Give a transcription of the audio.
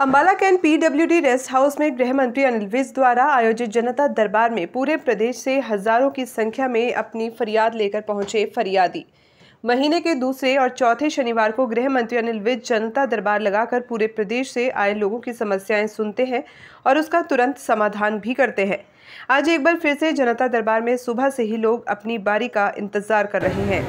Ambala cantt PWD rest house में गृह मंत्री अनिल विज द्वारा आयोजित जनता दरबार में पूरे प्रदेश से हजारों की संख्या में अपनी फरियाद लेकर पहुंचे फरियादी महीने के दूसरे और चौथे शनिवार को गृह मंत्री अनिल विज जनता दरबार लगाकर पूरे प्रदेश से आए लोगों की समस्याएं सुनते हैं और उसका तुरंत समाधान भी करते हैं आज एक बार फिर से जनता दरबार में सुबह से ही लोग अपनी बारी का इंतजार कर रहे हैं